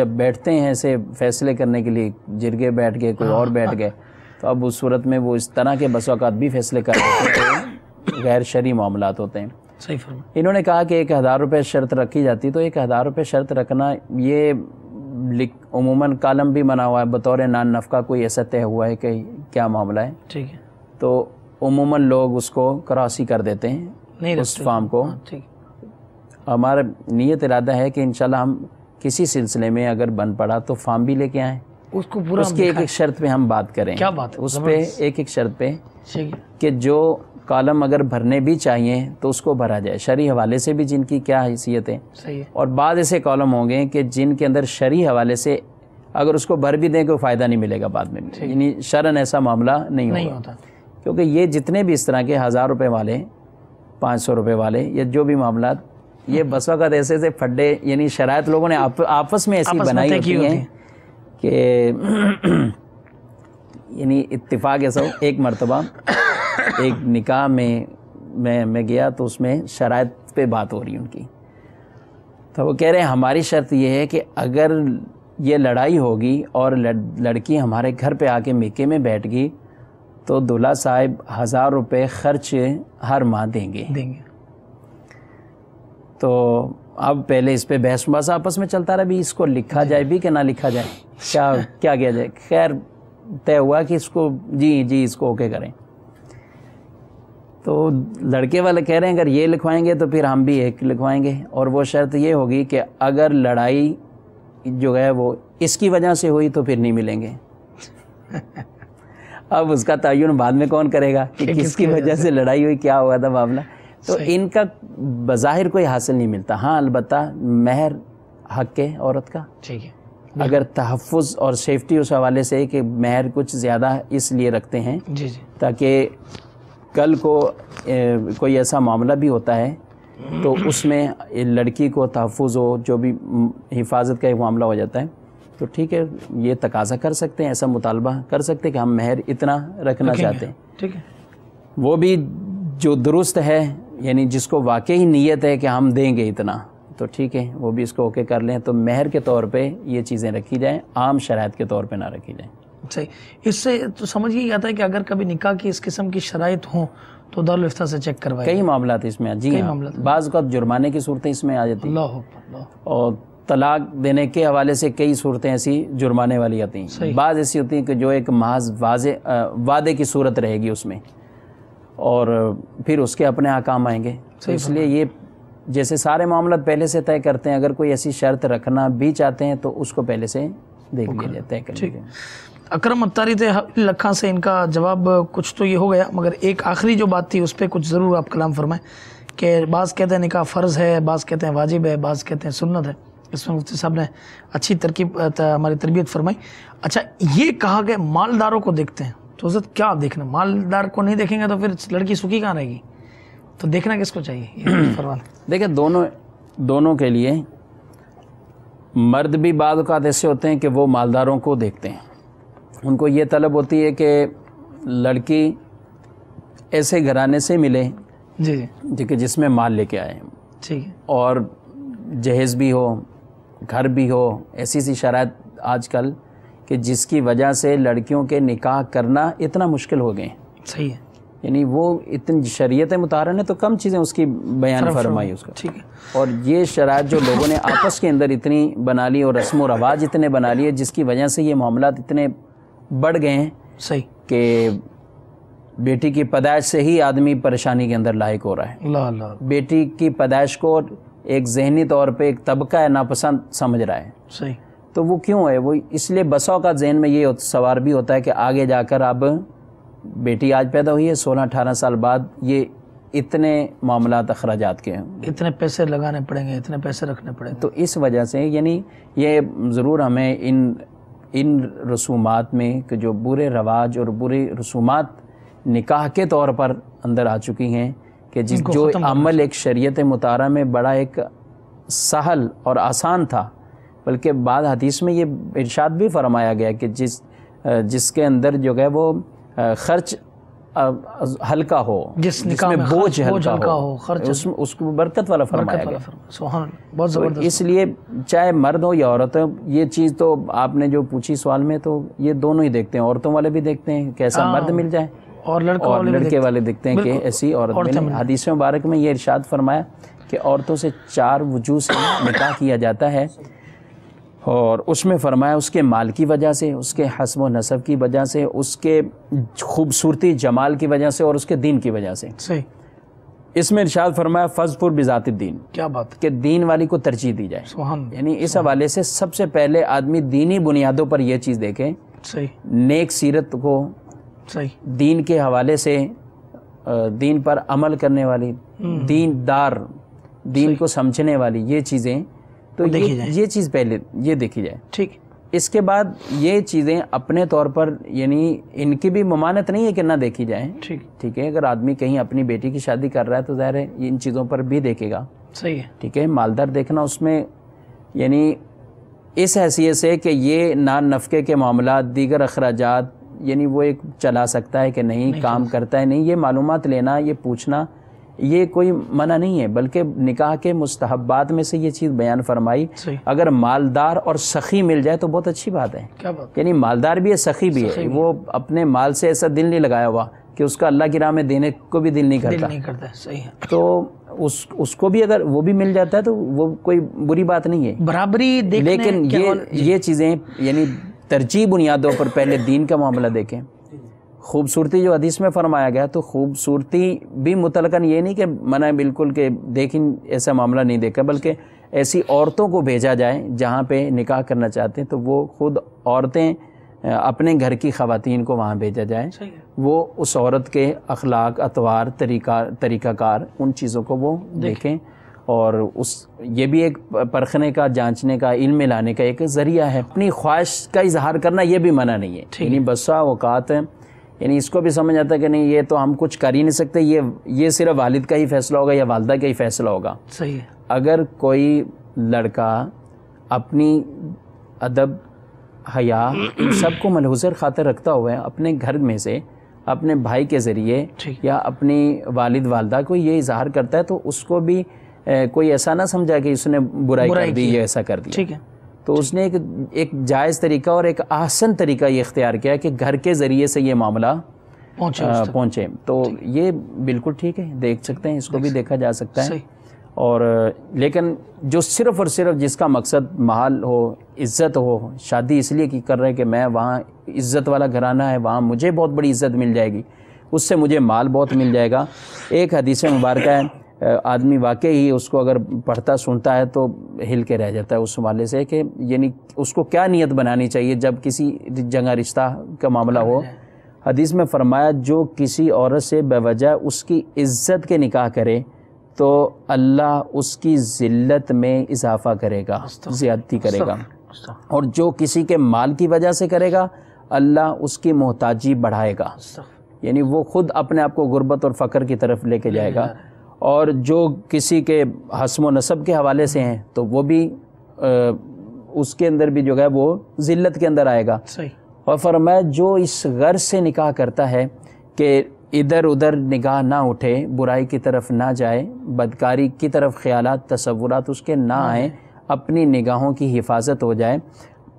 جب بیٹھتے ہیں ایسے فیصلے کرنے کے لیے جرگے بیٹھ گئے کوئی اور بیٹھ گئے تو اب اس صورت میں وہ اس طرح کے بس اوقات بھی فیصلے کر کرتے ہیں غیر شرعی معاملات ہوتے ہیں صحیح انہوں نے کہا کہ ایک ہزار روپے شرط رکھی جاتی تو ایک ہزار روپے شرط رکھنا یہ لکھ عموماً کالم بھی بنا ہوا ہے بطور نان نفقہ کوئی ایسا طے ہوا ہے کہ کیا معاملہ ہے ٹھیک ہے تو عموماً لوگ اس کو کراسی کر دیتے ہیں اس فارم کو ہاں، ٹھیک ہمارا نیت ارادہ ہے کہ انشاءاللہ ہم کسی سلسلے میں اگر بن پڑا تو فارم بھی لے کے آئیں اس کو اس کے شرط پہ ہم بات کریں کیا بات اس پہ ایک ایک شرط پہ کہ جو کالم اگر بھرنے بھی چاہیے تو اس کو بھرا جائے شرعی حوالے سے بھی جن کی کیا حیثیت ہے اور بعض ایسے کالم ہوں گے کہ جن کے اندر شریح حوالے سے اگر اس کو بھر بھی دیں کوئی فائدہ نہیں ملے گا بعد میں یعنی شرن ایسا معاملہ نہیں کیونکہ یہ جتنے بھی اس طرح کے ہزار روپے والے پانچ سو روپے والے یا جو بھی معاملات یہ بس وقت ایسے ایسے پھڈے یعنی شرائط لوگوں نے آپس میں ایسی بنائی ہوتی ہیں کہ یعنی اتفاق ایسا ایک مرتبہ ایک نکاح میں میں میں گیا تو اس میں شرائط پہ بات ہو رہی ان کی تو وہ کہہ رہے ہیں ہماری شرط یہ ہے کہ اگر یہ لڑائی ہوگی اور لڑکی ہمارے گھر پہ آ کے میکے میں بیٹھ گئی تو دلہا صاحب ہزار روپے خرچ ہر ماہ دیں گے دیں گے تو اب پہلے اس پہ بحث باسا آپس میں چلتا رہا بھی اس کو لکھا جی۔ جائے بھی کہ نہ لکھا جائے کیا کیا کیا جائے خیر طے ہوا کہ اس کو جی جی اس کو اوکے کریں تو لڑکے والے کہہ رہے ہیں اگر یہ لکھوائیں گے تو پھر ہم بھی ایک لکھوائیں گے اور وہ شرط یہ ہوگی کہ اگر لڑائی جو ہے وہ اس کی وجہ سے ہوئی تو پھر نہیں ملیں گے اب اس کا تعین بعد میں کون کرے گا کہ کس کی وجہ سے لڑائی ہوئی کیا ہوا تھا معاملہ تو ان کا بظاہر کوئی حاصل نہیں ملتا ہاں البتہ مہر حق ہے عورت کا ٹھیک ہے اگر تحفظ اور سیفٹی اس حوالے سے کہ مہر کچھ زیادہ اس لیے رکھتے ہیں جی، جی۔ تاکہ کل کو کوئی ایسا معاملہ بھی ہوتا ہے تو اس میں لڑکی کو تحفظ ہو جو بھی حفاظت کا ایک معاملہ ہو جاتا ہے تو ٹھیک ہے یہ تقاضا کر سکتے ہیں ایسا مطالبہ کر سکتے ہیں کہ ہم مہر اتنا رکھنا چاہتے ہیں ٹھیک ہے وہ بھی جو درست ہے یعنی جس کو واقعی نیت ہے کہ ہم دیں گے اتنا تو ٹھیک ہے وہ بھی اس کو اوکے کر لیں تو مہر کے طور پہ یہ چیزیں رکھی جائیں عام شرائط کے طور پہ نہ رکھی جائیں صحیح اس سے تو سمجھ یہ آتا ہے کہ اگر کبھی نکاح کی اس قسم کی شرائط ہوں تو دارالفتہ سے چیک کروائے کئی معاملات اس میں جی ہاں بعض اوقات جرمانے کی صورتیں اس میں آ جاتی اللہ اور طلاق دینے کے حوالے سے کئی صورتیں ایسی جرمانے والی آتی ہیں بعض ایسی ہوتی ہیں کہ جو ایک محض واضح وعدے کی صورت رہے گی اس میں اور پھر اس کے اپنے حکام آئیں گے اس لیے یہ جیسے سارے معاملات پہلے سے طے کرتے ہیں اگر کوئی ایسی شرط رکھنا بھی چاہتے ہیں تو اس کو پہلے سے دیکھ لیا لیے طے کر ٹھیک اکرم اتاری تھے لکھا سے ان کا جواب کچھ تو یہ ہو گیا مگر ایک آخری جو بات تھی اس پہ کچھ ضرور آپ کلام فرمائیں کہ بعض کہتے ہیں نکاح فرض ہے بعض کہتے ہیں واجب ہے بعض کہتے ہیں سنت ہے اس میں مفتی صاحب نے اچھی ترکیب ہماری تربیت فرمائی اچھا یہ کہا گیا مالداروں کو دیکھتے ہیں تو حضرت کیا دیکھنا مالدار کو نہیں دیکھیں گے تو پھر لڑکی سکھی کہاں رہے گی تو دیکھنا کس کو چاہیے دیکھیں دونوں دونوں کے لیے مرد بھی بعض اوقات ایسے ہوتے ہیں کہ وہ مالداروں کو دیکھتے ہیں ان کو یہ طلب ہوتی ہے کہ لڑکی ایسے گھرانے سے ملے جی جی کہ جس میں مال لے کے آئے ٹھیک ہے اور جہیز بھی ہو گھر بھی ہو ایسی سی شرائط آج کل کہ جس کی وجہ سے لڑکیوں کے نکاح کرنا اتنا مشکل ہو گئے صحیح ہے یعنی وہ اتنی شریعت متعارن ہے تو کم چیزیں اس کی بیان فرمائی اس کا ٹھیک ہے اور یہ شرائط جو لوگوں نے آپس کے اندر اتنی بنا لی اور رسم و رواج اتنے بنا لیے جس کی وجہ سے یہ معاملات اتنے بڑھ گئے ہیں صحیح کہ بیٹی کی پیدائش سے ہی آدمی پریشانی کے اندر لاحق ہو رہا ہے بیٹی کی پیدائش کو ایک ذہنی طور پہ ایک طبقہ ہے ناپسند سمجھ رہا ہے صحیح تو وہ کیوں ہے وہ اس لیے بسوں کا ذہن میں یہ سوار بھی ہوتا ہے کہ آگے جا کر اب بیٹی آج پیدا ہوئی ہے سولہ اٹھارہ سال بعد یہ اتنے معاملات اخراجات کے ہیں اتنے پیسے لگانے پڑیں گے اتنے پیسے رکھنے پڑیں گے تو اس وجہ سے یعنی یہ ضرور ہمیں ان ان رسومات میں کہ جو برے رواج اور برے رسومات نکاح کے طور پر اندر آ چکی ہیں کہ جس جو عمل ایک شریعت مطالعہ میں بڑا ایک سہل اور آسان تھا بلکہ بعد حدیث میں یہ ارشاد بھی فرمایا گیا کہ جس جس کے اندر جو گئے وہ خرچ ہلکا ہو جس میں بوجھ ہلکا خرچ اس کو برکت والا فرمایا زبردست اس لیے چاہے مرد ہو یا عورت ہو یہ چیز تو آپ نے جو پوچھی سوال میں تو یہ دونوں ہی دیکھتے ہیں عورتوں والے بھی دیکھتے ہیں کیسا ہاں، مرد مل جائے اور لڑکے والے دیکھتے ہیں کہ ایسی عورت نے حدیث مبارک میں یہ ارشاد فرمایا کہ عورتوں سے چار سے نکاح کیا جاتا ہے اور اس میں فرمایا اس کے مال کی وجہ سے اس کے حسب و نصب کی وجہ سے اس کے خوبصورتی جمال کی وجہ سے اور اس کے دین کی وجہ سے صحیح اس میں ارشاد فرمایا فض پور بذات الدین کیا بات کہ دین والی کو ترجیح دی جائے سبحان یعنی اس حوالے سے سب سے پہلے آدمی دینی بنیادوں پر یہ چیز دیکھیں صحیح نیک سیرت کو صحیح دین کے حوالے سے دین پر عمل کرنے والی دین دار دین کو سمجھنے والی یہ چیزیں تو یہ چیز پہلے یہ دیکھی جائے ٹھیک اس کے بعد یہ چیزیں اپنے طور پر یعنی ان کی بھی ممانت نہیں ہے کہ نہ دیکھی جائے ٹھیک ٹھیک ہے اگر آدمی کہیں اپنی بیٹی کی شادی کر رہا ہے تو ظاہر ہے ان چیزوں پر بھی دیکھے گا صحیح ہے ٹھیک ہے مالدار دیکھنا اس میں یعنی اس حیثیت سے کہ یہ نہ نفقے کے معاملات دیگر اخراجات یعنی وہ ایک چلا سکتا ہے کہ نہیں کام کرتا ہے نہیں یہ معلومات لینا یہ پوچھنا یہ کوئی منع نہیں ہے بلکہ نکاح کے مستحبات میں سے یہ چیز بیان فرمائی اگر مالدار اور سخی مل جائے تو بہت اچھی بات ہے یعنی مالدار بھی ہے سخی بھی ہے وہ اپنے مال سے ایسا دل نہیں لگایا ہوا کہ اس کا اللہ کی راہ میں دینے کو بھی دل نہیں کرتا تو اس کو بھی اگر وہ بھی مل جاتا ہے تو وہ کوئی بری بات نہیں ہے برابری لیکن یہ یہ چیزیں یعنی ترجیح بنیادوں پر پہلے دین کا معاملہ دیکھیں خوبصورتی جو حدیث میں فرمایا گیا تو خوبصورتی بھی متعلقاً یہ نہیں کہ منع بالکل کہ دیکھیں ایسا معاملہ نہیں دیکھا بلکہ ایسی عورتوں کو بھیجا جائے جہاں پہ نکاح کرنا چاہتے ہیں تو وہ خود عورتیں اپنے گھر کی خواتین کو وہاں بھیجا جائے وہ اس عورت کے اخلاق اطوار طریقہ طریقہ کار ان چیزوں کو وہ دیکھیں اور اس یہ بھی ایک پرکھنے کا جانچنے کا علم لانے کا ایک ذریعہ ہے اپنی خواہش کا اظہار کرنا یہ بھی منع نہیں ہے یعنی بسا اوقات یعنی اس کو بھی سمجھ آتا ہے کہ نہیں یہ تو ہم کچھ کر ہی نہیں سکتے یہ یہ صرف والد کا ہی فیصلہ ہوگا یا والدہ کا ہی فیصلہ ہوگا صحیح ہے اگر کوئی لڑکا اپنی ادب حیا سب کو ملحوظر خاطر رکھتا ہوا ہے اپنے گھر میں سے اپنے بھائی کے ذریعے یا اپنی والد والدہ کو یہ اظہار کرتا ہے تو اس کو بھی کوئی ایسا نہ سمجھا کہ اس نے برائی برائی دی یا ایسا کر دیا ٹھیک ہے تو اس نے ایک ایک جائز طریقہ اور ایک آسن طریقہ یہ اختیار کیا کہ گھر کے ذریعے سے یہ معاملہ پہنچے تو جی۔ یہ بالکل ٹھیک ہے دیکھ سکتے ہیں اس کو بھی دیکھا جا سکتا ہے اور لیکن جو صرف اور صرف جس کا مقصد محال ہو عزت ہو شادی اس لیے کہ کر رہے کہ میں وہاں عزت والا گھرانہ ہے وہاں مجھے بہت بڑی عزت مل جائے گی اس سے مجھے مال بہت مل جائے گا ایک حدیث مبارکہ ہے آدمی واقعی ہی اس کو اگر پڑھتا سنتا ہے تو ہل کے رہ جاتا ہے اس حوالے سے کہ یعنی اس کو کیا نیت بنانی چاہیے جب کسی جگہ رشتہ کا معاملہ ہو حدیث میں فرمایا جو کسی عورت سے بے وجہ اس کی عزت کے نکاح کرے تو اللہ اس کی ذلت میں اضافہ کرے گا زیادتی کرے گا اور جو کسی کے مال کی وجہ سے کرے گا اللہ اس کی محتاجی بڑھائے گا یعنی وہ خود اپنے آپ کو غربت اور فقر کی طرف لے کے جائے گا اور جو کسی کے حسم و نصب کے حوالے سے ہیں تو وہ بھی اس کے اندر بھی جو ہے وہ ذلت کے اندر آئے گا صحیح اور فرمایا جو اس غرض سے نکاح کرتا ہے کہ ادھر ادھر نگاہ نہ اٹھے برائی کی طرف نہ جائے بدکاری کی طرف خیالات تصورات اس کے نہ آئیں اپنی نگاہوں کی حفاظت ہو جائے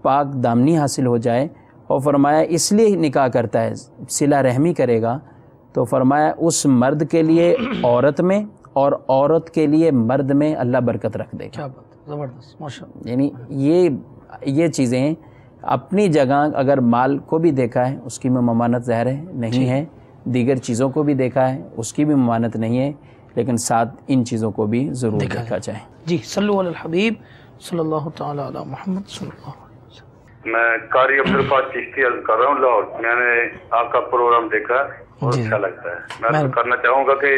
پاک دامنی حاصل ہو جائے اور فرمایا اس لیے نکاح کرتا ہے صلہ رحمی کرے گا تو فرمایا اس مرد کے لیے عورت میں اور عورت کے لیے مرد میں اللہ برکت رکھ دے زبردست یعنی یہ یہ چیزیں اپنی جگہ اگر مال کو بھی دیکھا ہے اس کی میں ممانت ظاہر ہے نہیں جی۔ ہے دیگر چیزوں کو بھی دیکھا ہے اس کی بھی ممانت نہیں ہے لیکن ساتھ ان چیزوں کو بھی ضرور دیکھا چاہیں جی صلو علی الحبیب صلی اللہ تعالی علی محمد صلی اللہ میں میں کر رہا ہوں نے آپ کا پروگرام دیکھا بہت جی۔ اچھا لگتا ہے میں کرنا چاہوں گا کہ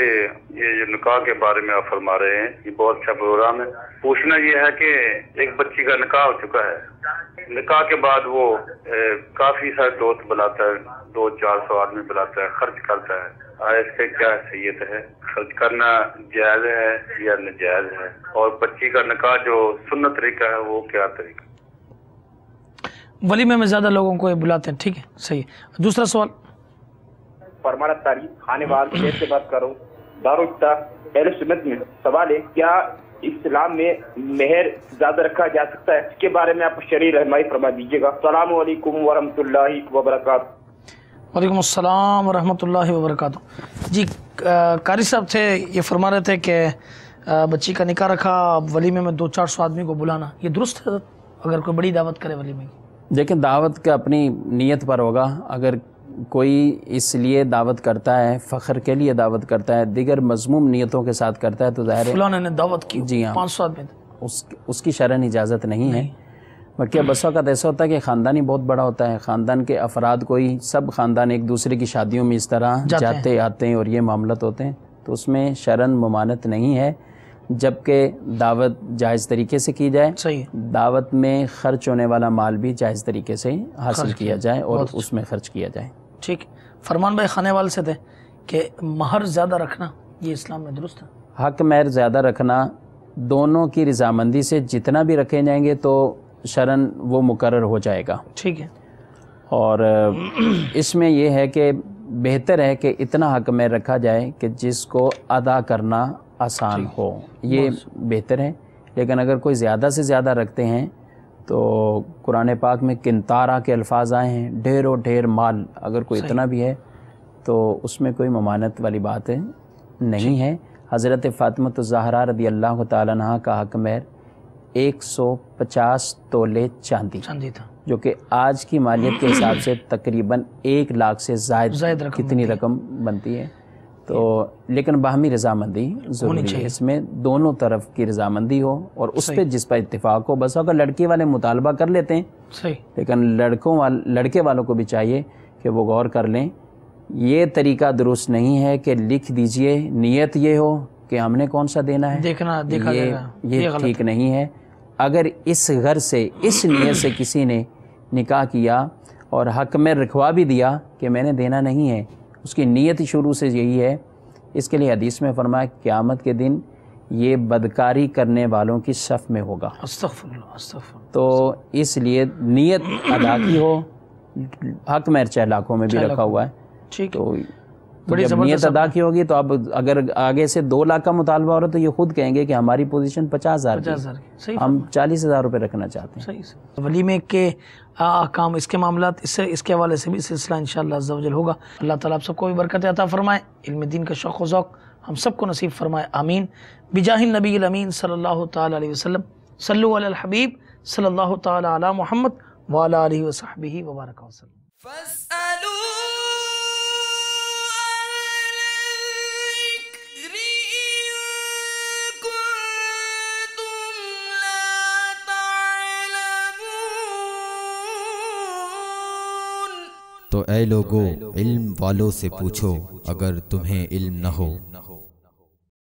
یہ جو نکاح کے بارے میں آپ فرما رہے ہیں یہ بہت اچھا پروگرام ہے پوچھنا یہ ہے کہ ایک بچی کا نکاح ہو چکا ہے نکاح کے بعد وہ کافی سارے دوست بلاتا ہے دو چار سو آدمی بلاتا ہے خرچ کرتا ہے اس کیا حیثیت ہے خرچ کرنا جائز ہے یا نجائز ہے اور بچی کا نکاح جو سنت طریقہ ہے وہ کیا طریقہ ولیمے میں زیادہ لوگوں کو بلاتے ہیں ٹھیک ہے صحیح دوسرا سوال فرمانہ تاریخ خانے وال سے بات کر رہا ہوں دار الفتا پہلے سمت میں سوال ہے کیا اسلام میں مہر زیادہ رکھا جا سکتا ہے اس کے بارے میں آپ شریع رحمائی فرما دیجئے گا السلام علیکم ورحمۃ اللہ وبرکاتہ وعلیکم السلام ورحمۃ اللہ وبرکاتہ جی قاری صاحب تھے یہ فرما رہے تھے کہ بچی کا نکاح رکھا ولیمے میں دو چار سو آدمی کو بلانا یہ درست ہے اگر کوئی بڑی دعوت کرے ولیمے دیکھیں دعوت کا اپنی نیت پر ہوگا اگر کوئی اس لیے دعوت کرتا ہے فخر کے لیے دعوت کرتا ہے دیگر مضموم نیتوں کے ساتھ کرتا ہے تو ظاہر ہے دعوت کی جی ہاں پانچ اس کی شرن اجازت نہیں ہے بلکہ بس وقت ایسا ہوتا ہے کہ خاندانی بہت بڑا ہوتا ہے خاندان کے افراد کوئی سب خاندان ایک دوسرے کی شادیوں میں اس طرح جاتے آتے ہیں اور یہ معاملات ہوتے ہیں تو اس میں شرن ممانت نہیں ہے جبکہ دعوت جائز طریقے سے کی جائے دعوت میں خرچ ہونے والا مال بھی جائز طریقے سے حاصل کیا جائے اور اچھا۔ اس میں خرچ کیا جائے ٹھیک فرمان بھائی خانے والے سے تھے کہ مہر زیادہ رکھنا یہ اسلام میں درست ہے حق مہر زیادہ رکھنا دونوں کی رضامندی سے جتنا بھی رکھے جائیں گے تو شرن وہ مقرر ہو جائے گا ٹھیک ہے اور اس میں یہ ہے کہ بہتر ہے کہ اتنا حق میں رکھا جائے کہ جس کو ادا کرنا آسان ہو یہ بہتر ہے لیکن اگر کوئی زیادہ سے زیادہ رکھتے ہیں تو قرآن پاک میں کن کے الفاظ آئے ہیں ڈھیر و ڈھیر مال اگر کوئی اتنا بھی ہے تو اس میں کوئی ممانت والی بات نہیں جی۔ ہے حضرت فاطمۃ الظہرہ رضی اللہ تعالیٰ عنہ کا حق مہر ایک سو پچاس تولے چاندی تھا جو کہ آج کی مالیت کے حساب سے تقریباً ایک لاکھ سے زائد کتنی رقم بنتی ہے تو لیکن باہمی رضامندی ضروری ہے اس میں دونوں طرف کی رضامندی ہو اور اس پہ جس پہ اتفاق ہو بس اگر لڑکی والے مطالبہ کر لیتے ہیں لیکن لڑکوں وال لڑکے والوں کو بھی چاہیے کہ وہ غور کر لیں یہ طریقہ درست نہیں ہے کہ لکھ دیجئے نیت یہ ہو کہ ہم نے کون سا دینا ہے دیکھنا دیکھا یہ ٹھیک نہیں ہے اگر اس گھر سے اس نیت سے کسی نے نکاح کیا اور حق میں رکھوا بھی دیا کہ میں نے دینا نہیں ہے اس کی نیت شروع سے یہی ہے اس کے لیے حدیث میں فرمایا قیامت کے دن یہ بدکاری کرنے والوں کی صف میں ہوگا استغفر اللہ استغفر تو اس لیے نیت ادا کی ہو حق میں چہ لاکھوں میں بھی رکھا ہوا ہے ٹھیک تو بڑی جب نیت ادا کی ہوگی تو اب اگر آگے سے دو لاکھ کا مطالبہ ہو رہا تو یہ خود کہیں گے کہ ہماری پوزیشن پچاس ہزار ہم چالیس ہزار روپے رکھنا چاہتے ہیں ولیمے کے احکام اس کے معاملات اس کے حوالے سے بھی سلسلہ انشاءاللہ عز و جل ہوگا اللہ تعالیٰ آپ سب کو بھی برکت عطا فرمائے علم دین کا شوق و ذوق ہم سب کو نصیب فرمائے آمین بجاہ النبی الامین صلی اللہ تعالیٰ علیہ وسلم صلو علی الحبیب صلی اللہ تعالیٰ علیہ محمد وسلم وبرکہ وسلم تو اے لوگو علم والوں سے پوچھو اگر تمہیں علم نہ ہو